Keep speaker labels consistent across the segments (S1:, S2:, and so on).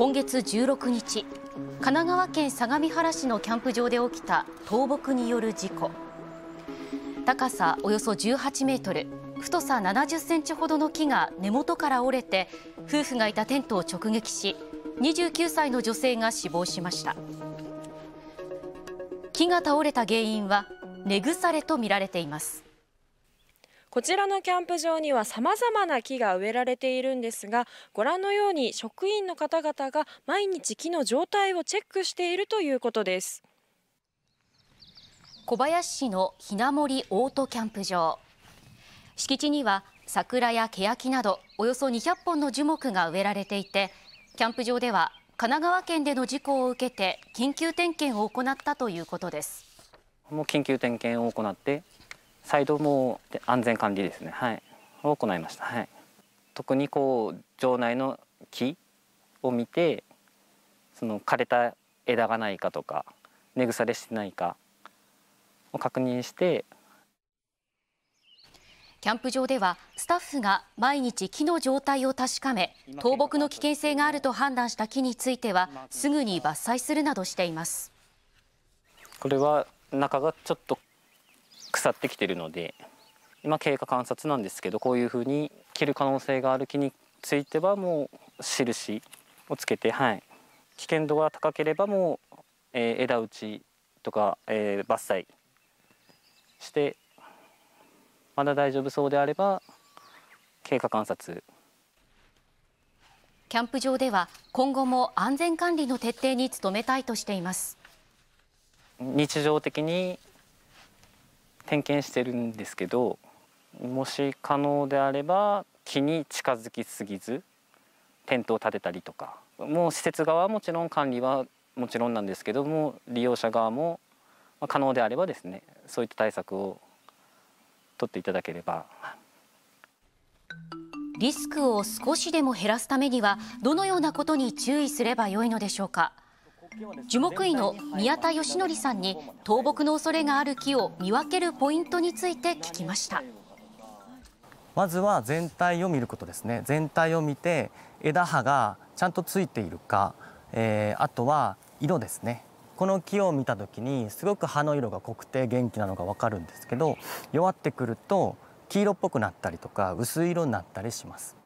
S1: 今月16日神奈川県相模原市のキャンプ場で起きた倒木による事故高さおよそ18メートル太さ70センチほどの木が根元から折れて夫婦がいたテントを直撃し29歳の女性が死亡しました木が倒れた原因は根腐れとみられています
S2: こちらのキャンプ場にはさまざまな木が植えられているんですがご覧のように職員の方々が毎日木の状態をチェックしているということです
S1: 小林市のひな森オートキャンプ場敷地には桜や欅などおよそ200本の樹木が植えられていてキャンプ場では神奈川県での事故を受けて緊急点検を行ったということです
S2: もう緊急点検を行ってサイドも安全管理ですね、はい、を行いました、はい、特にこう場内の木を見てその枯れた枝がないかとか根腐れしてないかを確認して
S1: キャンプ場ではスタッフが毎日木の状態を確かめ倒木の危険性があると判断した木についてはすぐに伐採するなどしています
S2: これは中がちょっと腐ってきてるので今経過観察なんですけどこういうふうに切る可能性がある木についてはもう印をつけて、はい、危険度が高ければもう、えー、枝打ちとか、えー、伐採してまだ大丈夫そうであれば経過観察
S1: キャンプ場では今後も安全管理の徹底に努めたいとしています
S2: 日常的に点検してるんですけどもし可能であれば木に近づきすぎずテントを立てたりとかもう施設側はもちろん管理はもちろんなんですけども利用者側も可能であればですねそういった対策を取っていただければ
S1: リスクを少しでも減らすためにはどのようなことに注意すればよいのでしょうか樹木医の宮田義則さんに倒木の恐れがある木を見分けるポイントについて聞きました
S3: まずは全体を見ることですね全体を見て枝葉がちゃんとついているか、えー、あとは色ですねこの木を見た時にすごく葉の色が濃くて元気なのが分かるんですけど弱ってくると黄色っぽくなったりとか薄い色になったりします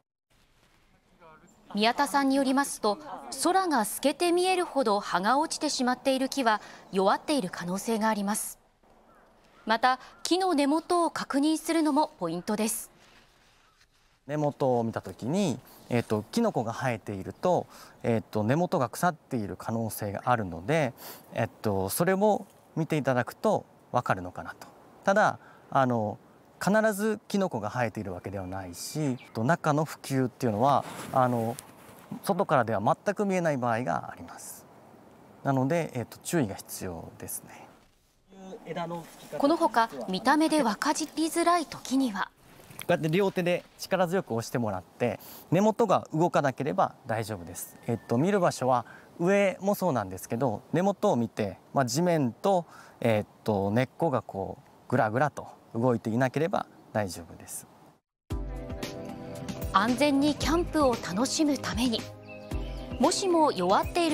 S1: 宮田さんによりますと空が透けて見えるほど葉が落ちてしまっている木は弱っている可能性がありますまた木の根元を確認するのもポイントです
S3: 根元を見た時に、えーと、キノコが生えていると,、えーと、根元が腐っている可能性があるので、えーと、それを見ていただくと分かるのかなとただあの必ずキノコが生えているわけではないし中の普及っていうのはあの外からでは全く見えない場合がありますなので、えー、と注意が必要ですね
S1: このほか見た目で分かじりづらい時には
S3: こうやって両手で力強く押してもらって根元が動かなければ大丈夫です、えっと、見る場所は上もそうなんですけど根元を見て、まあ、地面と、えっと、根っこがこうグラグラと動いていなければ大丈夫です
S1: 安全にキャンプを楽しむためにもしも弱っている